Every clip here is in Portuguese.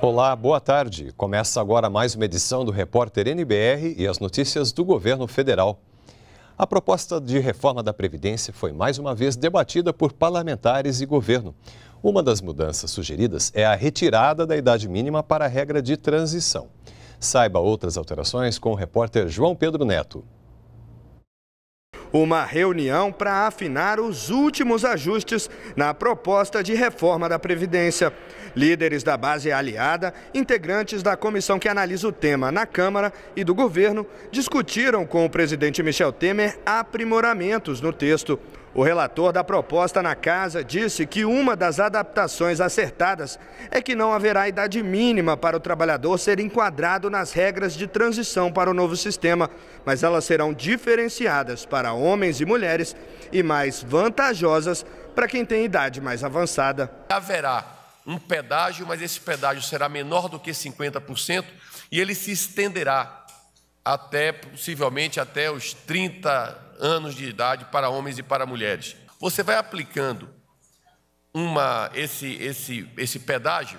Olá, boa tarde. Começa agora mais uma edição do Repórter NBR e as notícias do governo federal. A proposta de reforma da Previdência foi mais uma vez debatida por parlamentares e governo. Uma das mudanças sugeridas é a retirada da idade mínima para a regra de transição. Saiba outras alterações com o repórter João Pedro Neto. Uma reunião para afinar os últimos ajustes na proposta de reforma da Previdência. Líderes da base aliada, integrantes da comissão que analisa o tema na Câmara e do governo, discutiram com o presidente Michel Temer aprimoramentos no texto. O relator da proposta na casa disse que uma das adaptações acertadas é que não haverá idade mínima para o trabalhador ser enquadrado nas regras de transição para o novo sistema, mas elas serão diferenciadas para homens e mulheres e mais vantajosas para quem tem idade mais avançada. Haverá um pedágio, mas esse pedágio será menor do que 50% e ele se estenderá até possivelmente até os 30 anos de idade para homens e para mulheres. Você vai aplicando uma esse esse esse pedágio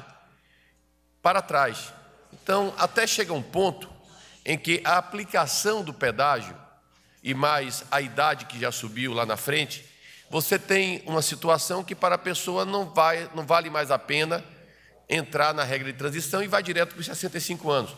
para trás. Então, até chega um ponto em que a aplicação do pedágio e mais a idade que já subiu lá na frente, você tem uma situação que para a pessoa não vai não vale mais a pena entrar na regra de transição e vai direto para os 65 anos.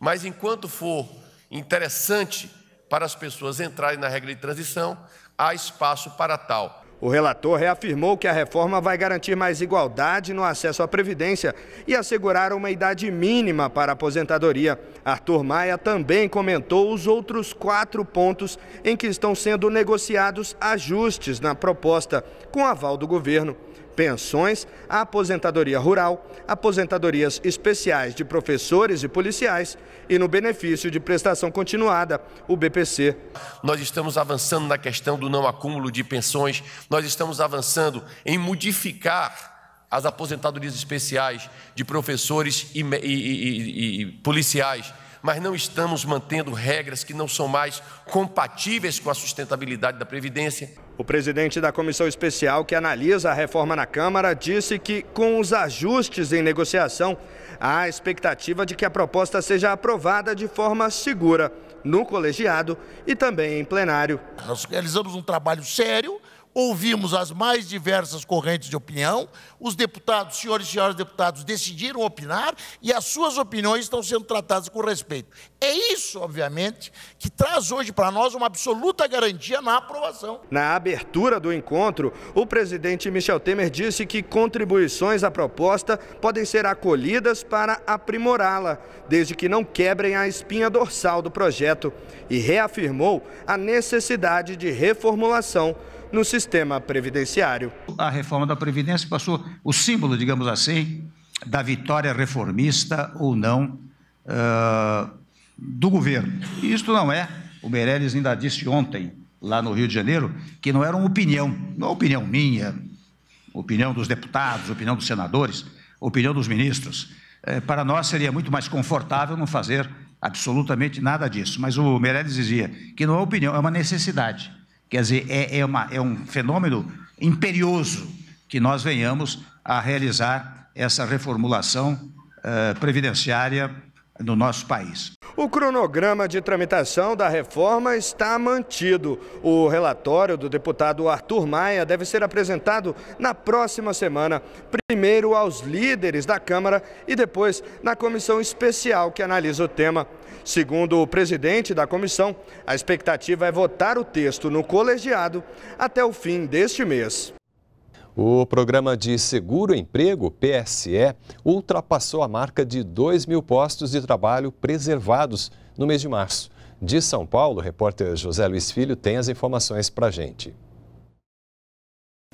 Mas enquanto for interessante para as pessoas entrarem na regra de transição, há espaço para tal. O relator reafirmou que a reforma vai garantir mais igualdade no acesso à Previdência e assegurar uma idade mínima para a aposentadoria. Arthur Maia também comentou os outros quatro pontos em que estão sendo negociados ajustes na proposta, com aval do governo pensões, aposentadoria rural, aposentadorias especiais de professores e policiais e no benefício de prestação continuada, o BPC. Nós estamos avançando na questão do não acúmulo de pensões, nós estamos avançando em modificar as aposentadorias especiais de professores e, e, e, e policiais mas não estamos mantendo regras que não são mais compatíveis com a sustentabilidade da Previdência. O presidente da comissão especial que analisa a reforma na Câmara disse que, com os ajustes em negociação, há a expectativa de que a proposta seja aprovada de forma segura no colegiado e também em plenário. Nós realizamos um trabalho sério ouvimos as mais diversas correntes de opinião, os deputados, senhores e senhoras deputados, decidiram opinar e as suas opiniões estão sendo tratadas com respeito. É isso, obviamente, que traz hoje para nós uma absoluta garantia na aprovação. Na abertura do encontro, o presidente Michel Temer disse que contribuições à proposta podem ser acolhidas para aprimorá-la, desde que não quebrem a espinha dorsal do projeto, e reafirmou a necessidade de reformulação no sistema previdenciário. A reforma da Previdência passou o símbolo, digamos assim, da vitória reformista ou não uh, do governo. E isto não é. O Meirelles ainda disse ontem, lá no Rio de Janeiro, que não era uma opinião, não é opinião minha, opinião dos deputados, opinião dos senadores, opinião dos ministros. É, para nós seria muito mais confortável não fazer absolutamente nada disso. Mas o Meirelles dizia que não é opinião, é uma necessidade. Quer dizer, é, é, uma, é um fenômeno imperioso que nós venhamos a realizar essa reformulação uh, previdenciária no nosso país. O cronograma de tramitação da reforma está mantido. O relatório do deputado Arthur Maia deve ser apresentado na próxima semana, primeiro aos líderes da Câmara e depois na comissão especial que analisa o tema. Segundo o presidente da comissão, a expectativa é votar o texto no colegiado até o fim deste mês. O programa de seguro-emprego, PSE, ultrapassou a marca de 2 mil postos de trabalho preservados no mês de março. De São Paulo, o repórter José Luiz Filho tem as informações para a gente.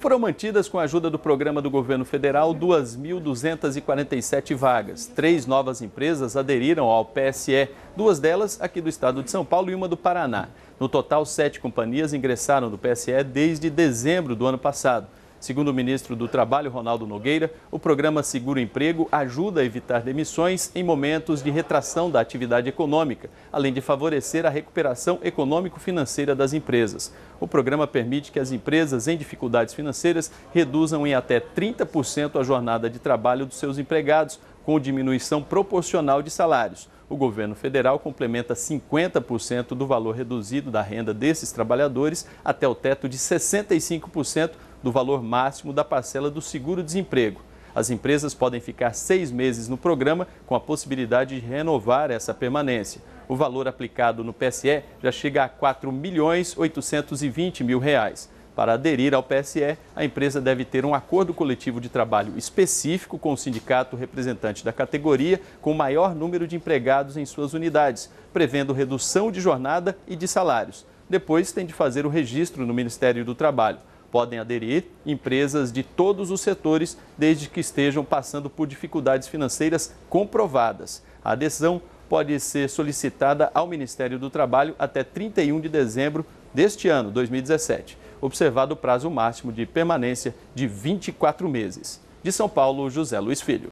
Foram mantidas com a ajuda do programa do governo federal 2.247 vagas. Três novas empresas aderiram ao PSE, duas delas aqui do estado de São Paulo e uma do Paraná. No total, sete companhias ingressaram no PSE desde dezembro do ano passado. Segundo o ministro do Trabalho, Ronaldo Nogueira, o programa Seguro Emprego ajuda a evitar demissões em momentos de retração da atividade econômica, além de favorecer a recuperação econômico-financeira das empresas. O programa permite que as empresas em dificuldades financeiras reduzam em até 30% a jornada de trabalho dos seus empregados, com diminuição proporcional de salários. O governo federal complementa 50% do valor reduzido da renda desses trabalhadores até o teto de 65% do valor máximo da parcela do seguro-desemprego. As empresas podem ficar seis meses no programa com a possibilidade de renovar essa permanência. O valor aplicado no PSE já chega a R$ 4 mil reais. Para aderir ao PSE, a empresa deve ter um acordo coletivo de trabalho específico com o sindicato representante da categoria com o maior número de empregados em suas unidades, prevendo redução de jornada e de salários. Depois tem de fazer o registro no Ministério do Trabalho. Podem aderir empresas de todos os setores, desde que estejam passando por dificuldades financeiras comprovadas. A adesão pode ser solicitada ao Ministério do Trabalho até 31 de dezembro deste ano, 2017, observado o prazo máximo de permanência de 24 meses. De São Paulo, José Luiz Filho.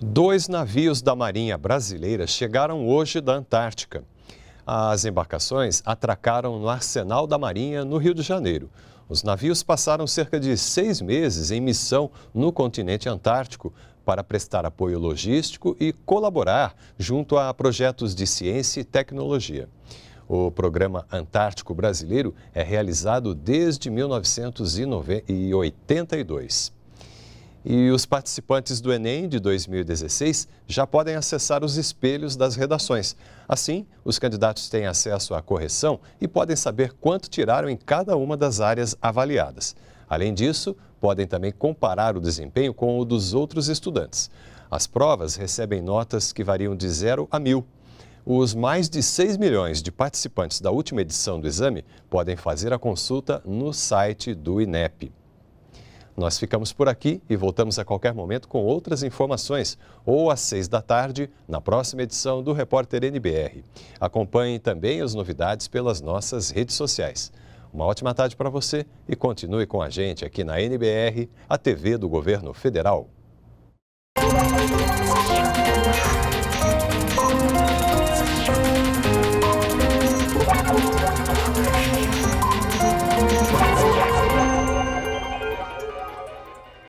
Dois navios da Marinha Brasileira chegaram hoje da Antártica. As embarcações atracaram no Arsenal da Marinha, no Rio de Janeiro. Os navios passaram cerca de seis meses em missão no continente antártico para prestar apoio logístico e colaborar junto a projetos de ciência e tecnologia. O Programa Antártico Brasileiro é realizado desde 1982. E os participantes do Enem de 2016 já podem acessar os espelhos das redações. Assim, os candidatos têm acesso à correção e podem saber quanto tiraram em cada uma das áreas avaliadas. Além disso, podem também comparar o desempenho com o dos outros estudantes. As provas recebem notas que variam de 0 a 1000. Os mais de 6 milhões de participantes da última edição do exame podem fazer a consulta no site do INEP. Nós ficamos por aqui e voltamos a qualquer momento com outras informações ou às seis da tarde na próxima edição do Repórter NBR. Acompanhe também as novidades pelas nossas redes sociais. Uma ótima tarde para você e continue com a gente aqui na NBR, a TV do Governo Federal.